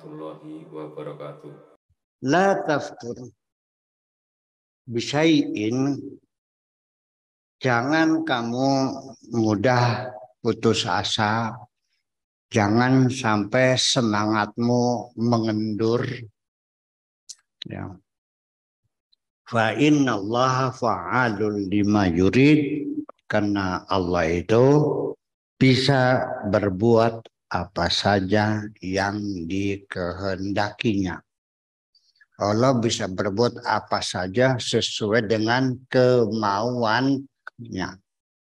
warahmatullahi wabarakatuh. La taftur bisayin jangan kamu mudah putus asa. Jangan sampai semangatmu mengendur. Ya. Fa inna Allah fa'alul lima yurid. Karena Allah itu bisa berbuat apa saja yang dikehendakinya. Allah bisa berbuat apa saja sesuai dengan kemauannya.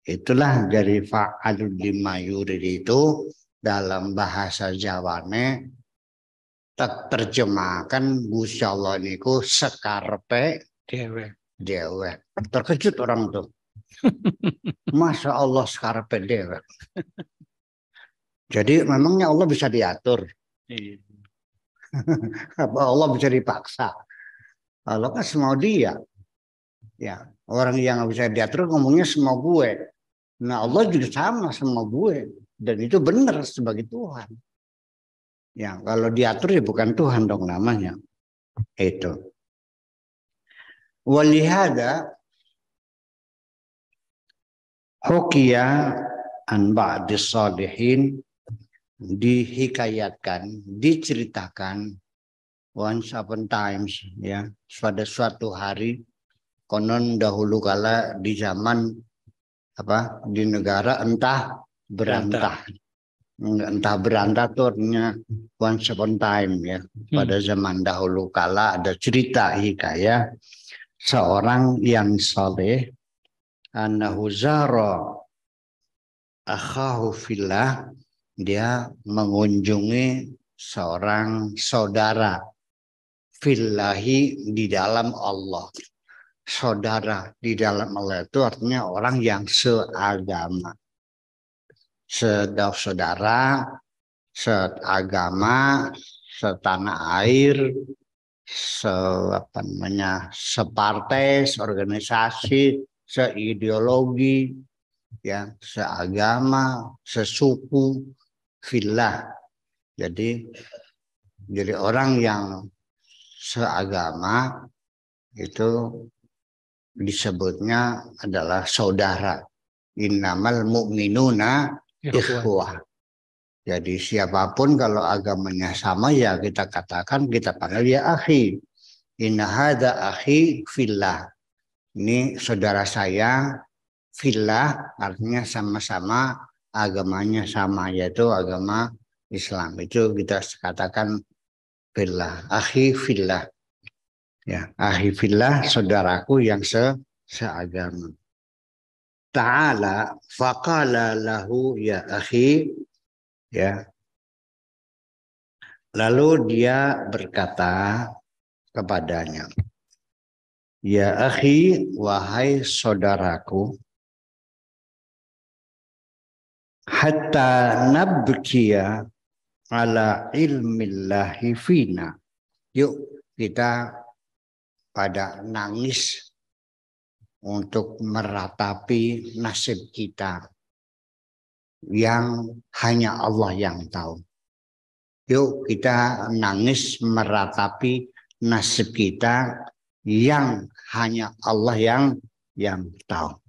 Itulah dari fa'alul Dimayuri itu dalam bahasa Jawane terjemahkan Gusti Allah niku sekarpe dewe. Dewe. Terkejut orang tuh. masa Allah sekarpe dewe. Jadi memangnya Allah bisa diatur. Iya. Allah bisa dipaksa? Allah kan semua dia. Ya, orang yang nggak bisa diatur ngomongnya semua gue. Nah Allah juga sama semua gue dan itu benar sebagai Tuhan. Ya kalau diatur ya bukan Tuhan dong namanya. Itu. Walihada hukiya an ba'di salihin dihikayatkan, diceritakan once upon times ya pada suatu hari konon dahulu kala di zaman apa di negara entah berantah entah berantah tuh artinya once upon time ya hmm. pada hmm. zaman dahulu kala ada cerita hikaya seorang yang soleh anahu zara akhahu fillah dia mengunjungi seorang saudara fillahi di dalam Allah. Saudara di dalam Allah itu artinya orang yang seagama. Sedaf saudara, seagama, setanah air, se apa namanya, separtai, seorganisasi, seideologi, ya, seagama, sesuku, fillah. Jadi jadi orang yang seagama itu disebutnya adalah saudara. Innamal mu'minuna ikhwah. Jadi siapapun kalau agamanya sama ya kita katakan kita panggil ya akhi. Inna hadza akhi fillah. Ini saudara saya villa, artinya sama-sama agamanya sama yaitu agama Islam itu kita katakan fillah akhi fillah ya akhi fillah saudaraku yang se seagama ta'ala faqala lahu ya akhi ya lalu dia berkata kepadanya ya akhi wahai saudaraku hatta nabkiya ala ilmillahi fina. Yuk kita pada nangis untuk meratapi nasib kita yang hanya Allah yang tahu. Yuk kita nangis meratapi nasib kita yang hanya Allah yang yang tahu.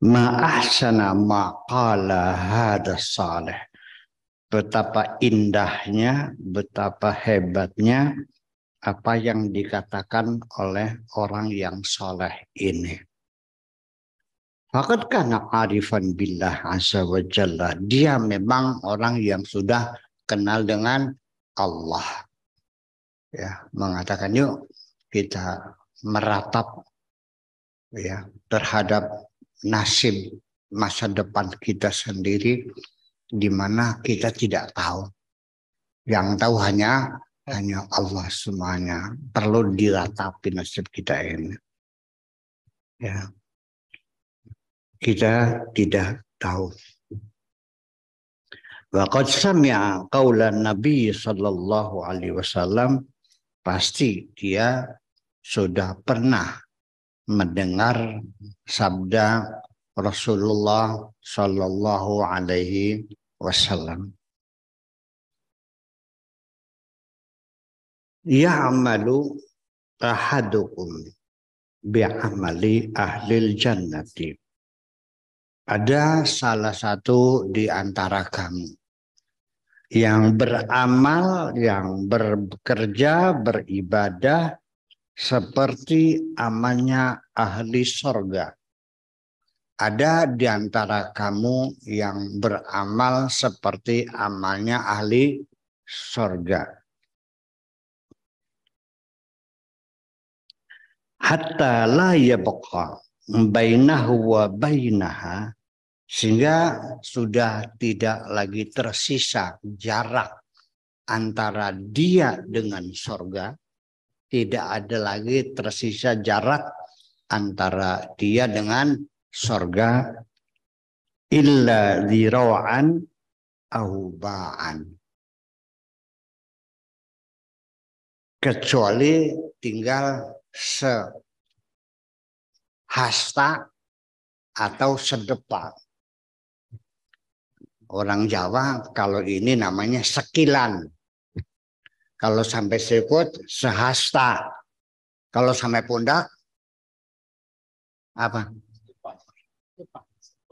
Ma ahsana hada salih. Betapa indahnya, betapa hebatnya apa yang dikatakan oleh orang yang soleh ini. Fakat karena arifan billah azza wa jalla. Dia memang orang yang sudah kenal dengan Allah. Ya, mengatakan yuk kita meratap ya terhadap nasib masa depan kita sendiri di mana kita tidak tahu. Yang tahu hanya hanya Allah semuanya. Perlu diratapi nasib kita ini. Ya. Kita tidak tahu. Waqad sami'a qaulan Nabi sallallahu alaihi wasallam pasti dia sudah pernah mendengar sabda Rasulullah Shallallahu Alaihi Wasallam. Ya'malu ahadukum bi'amali ahlil jannati. Ada salah satu di antara kamu yang beramal, yang bekerja, beribadah seperti amannya ahli sorga. Ada di antara kamu yang beramal seperti amalnya ahli sorga. Hatta la yabqa bainahu wa bainaha sehingga sudah tidak lagi tersisa jarak antara dia dengan sorga tidak ada lagi tersisa jarak antara dia dengan sorga illa dirawan, ahubaan kecuali tinggal sehasta atau sedepa orang Jawa kalau ini namanya sekilan kalau sampai sikut sehasta. Kalau sampai pundak apa?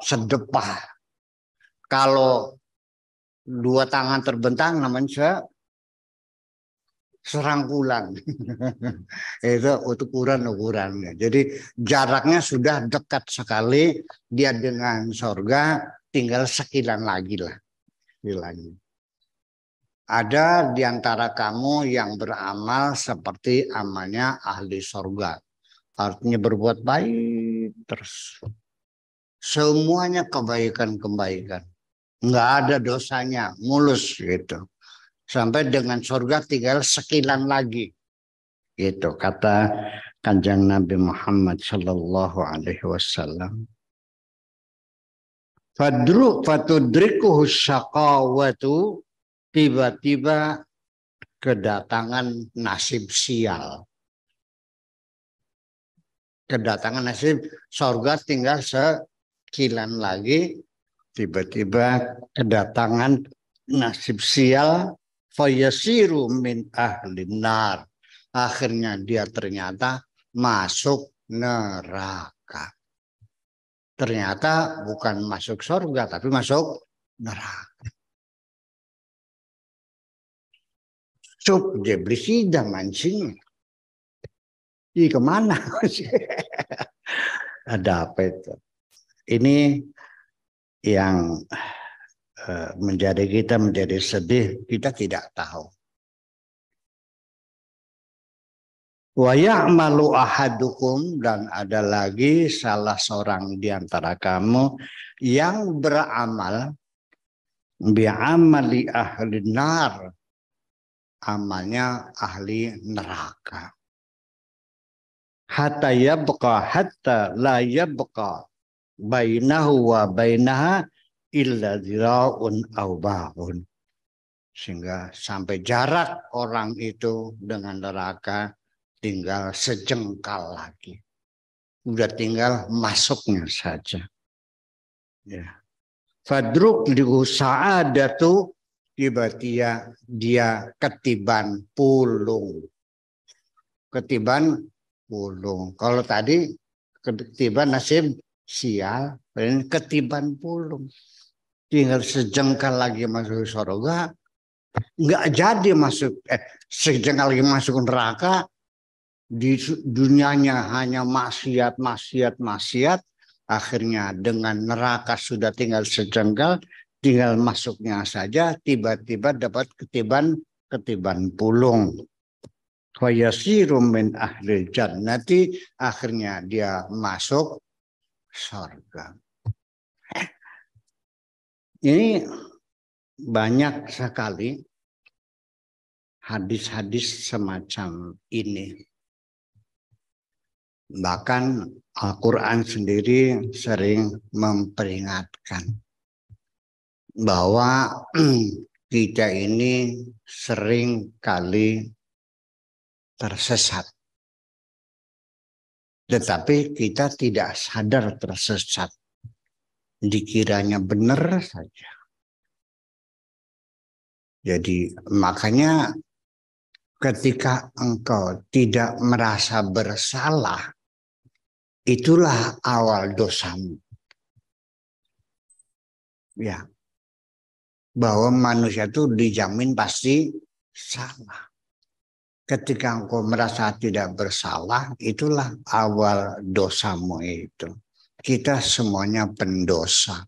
Sedepah. Kalau dua tangan terbentang namanya se serangkulan. itu ukuran-ukurannya. Jadi jaraknya sudah dekat sekali dia dengan sorga tinggal sekilan lagi lah. Lagi. Ada di antara kamu yang beramal seperti amalnya ahli sorga. Artinya berbuat baik terus. Semuanya kebaikan-kebaikan. Enggak ada dosanya, mulus gitu. Sampai dengan sorga tinggal sekilan lagi. Gitu kata kanjeng Nabi Muhammad Shallallahu Alaihi Wasallam. Fadru fatudrikuhu syaqawatu tiba-tiba kedatangan nasib sial. Kedatangan nasib sorga tinggal sekilan lagi, tiba-tiba kedatangan nasib sial fayasiru min ahlin Akhirnya dia ternyata masuk neraka. Ternyata bukan masuk sorga tapi masuk neraka. subdebrisi mancing, Ih kemana? Ada apa itu? Ini yang eh, menjadi kita menjadi sedih kita tidak tahu. Wa malu ahadukum dan ada lagi salah seorang di antara kamu yang beramal bi'amali ahli nar amalnya ahli neraka. Hatta yabqa hatta la yabqa bainahu wa bainaha illa zira'un aw ba'un. Sehingga sampai jarak orang itu dengan neraka tinggal sejengkal lagi. Udah tinggal masuknya saja. Ya. Fadruk diusaha sa'adatu tiba-tiba dia ketiban pulung. Ketiban pulung. Kalau tadi ketiban nasib sial, ketiban pulung. Tinggal sejengkal lagi masuk surga, nggak jadi masuk eh, sejengkal lagi masuk neraka di dunianya hanya maksiat maksiat maksiat akhirnya dengan neraka sudah tinggal sejengkal tinggal masuknya saja tiba-tiba dapat ketiban ketiban pulung fayasiru min ahli nanti akhirnya dia masuk surga ini banyak sekali hadis-hadis semacam ini bahkan Al-Quran sendiri sering memperingatkan bahwa kita ini sering kali tersesat. Tetapi kita tidak sadar tersesat. Dikiranya benar saja. Jadi makanya ketika engkau tidak merasa bersalah, itulah awal dosamu. Ya, bahwa manusia itu dijamin pasti salah. Ketika engkau merasa tidak bersalah, itulah awal dosamu itu. Kita semuanya pendosa.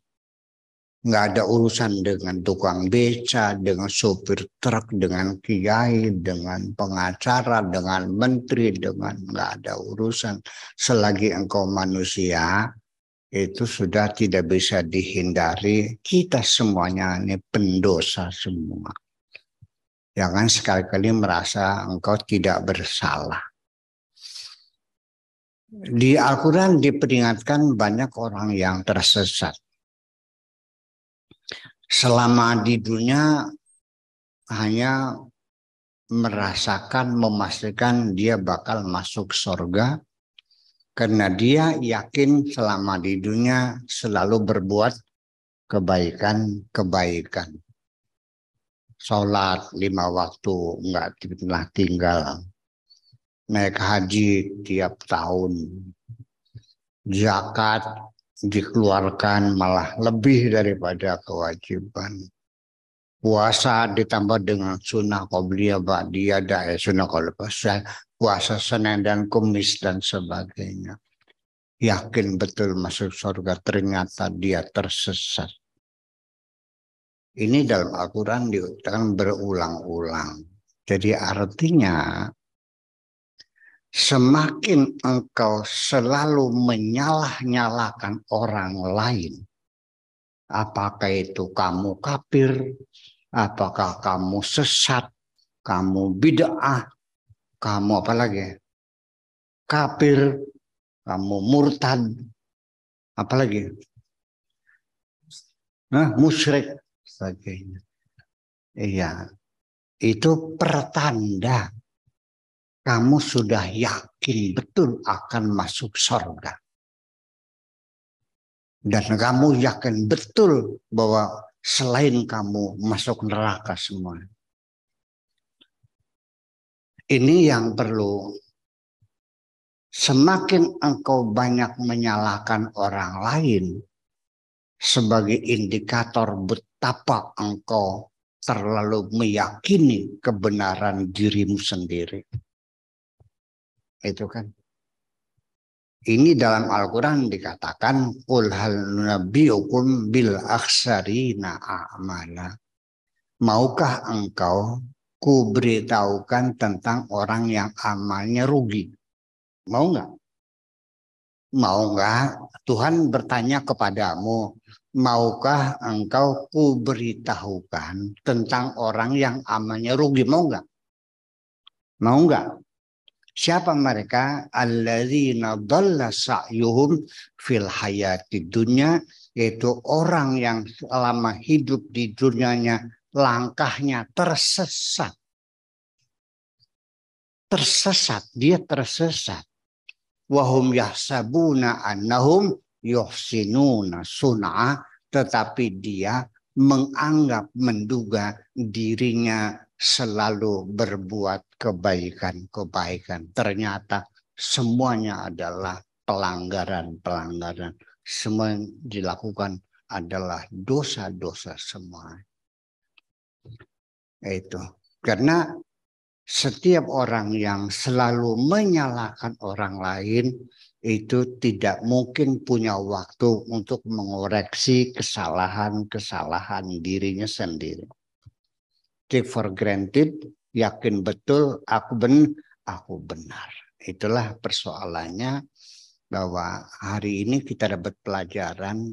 Nggak ada urusan dengan tukang beca, dengan sopir truk, dengan kiai, dengan pengacara, dengan menteri, dengan nggak ada urusan. Selagi engkau manusia, itu sudah tidak bisa dihindari. Kita semuanya ini pendosa semua. Jangan sekali-kali merasa engkau tidak bersalah. Di Al-Quran diperingatkan banyak orang yang tersesat. Selama di dunia hanya merasakan, memastikan dia bakal masuk surga, karena dia yakin selama di dunia selalu berbuat kebaikan-kebaikan. Sholat lima waktu nggak pernah tinggal. Naik haji tiap tahun. Zakat dikeluarkan malah lebih daripada kewajiban. Puasa ditambah dengan sunnah qobliyah dia ada ya, sunnah qobliyah puasa Senin dan Kumis dan sebagainya. Yakin betul masuk surga ternyata dia tersesat. Ini dalam Al-Quran diutarakan berulang-ulang. Jadi artinya semakin engkau selalu menyalah-nyalakan orang lain. Apakah itu kamu kapir, apakah kamu sesat, kamu bid'ah, kamu apalagi kafir kamu murtad apalagi nah musyrik sebagainya iya itu pertanda kamu sudah yakin betul akan masuk surga dan kamu yakin betul bahwa selain kamu masuk neraka semua ini yang perlu. Semakin engkau banyak menyalahkan orang lain sebagai indikator betapa engkau terlalu meyakini kebenaran dirimu sendiri. Itu kan. Ini dalam Al-Quran dikatakan Qul hal nabiukum bil aksarina amala. Maukah engkau kuberitahukan tentang orang yang amalnya rugi. Mau nggak? Mau nggak? Tuhan bertanya kepadamu, maukah engkau kuberitahukan tentang orang yang amalnya rugi? Mau nggak? Mau nggak? Siapa mereka? Alladzina dhalla sa'yuhum fil hayati dunya. Yaitu orang yang selama hidup di dunianya langkahnya tersesat. Tersesat, dia tersesat. Wahum yahsabuna annahum yuhsinuna sun'a. Tetapi dia menganggap, menduga dirinya selalu berbuat kebaikan-kebaikan. Ternyata semuanya adalah pelanggaran-pelanggaran. Semua yang dilakukan adalah dosa-dosa semua. Itu. Karena setiap orang yang selalu menyalahkan orang lain itu tidak mungkin punya waktu untuk mengoreksi kesalahan-kesalahan dirinya sendiri. Take for granted, yakin betul aku ben aku benar. Itulah persoalannya bahwa hari ini kita dapat pelajaran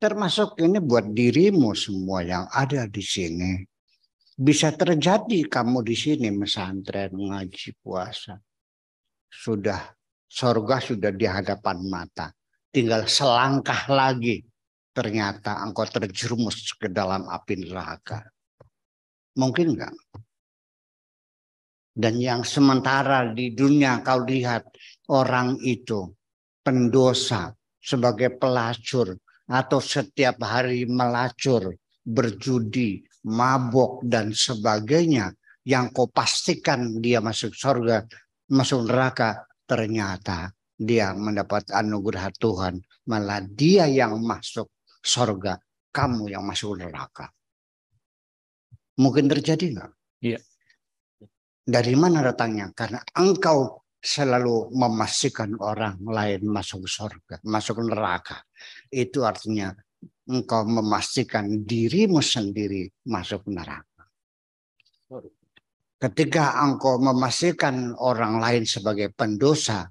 termasuk ini buat dirimu semua yang ada di sini bisa terjadi kamu di sini mesantren ngaji puasa. Sudah sorga sudah di hadapan mata. Tinggal selangkah lagi. Ternyata engkau terjerumus ke dalam api neraka. Mungkin enggak? Dan yang sementara di dunia kau lihat orang itu pendosa sebagai pelacur atau setiap hari melacur, berjudi, mabok dan sebagainya yang kau pastikan dia masuk surga, masuk neraka, ternyata dia mendapat anugerah Tuhan, malah dia yang masuk surga, kamu yang masuk neraka. Mungkin terjadi nggak? Iya. Dari mana datangnya? Karena engkau selalu memastikan orang lain masuk surga, masuk neraka. Itu artinya engkau memastikan dirimu sendiri masuk neraka. Ketika engkau memastikan orang lain sebagai pendosa,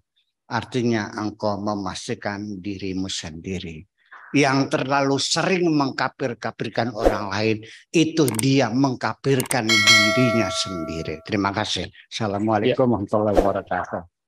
artinya engkau memastikan dirimu sendiri. Yang terlalu sering mengkapir-kapirkan orang lain, itu dia mengkapirkan dirinya sendiri. Terima kasih. Assalamualaikum warahmatullahi wabarakatuh.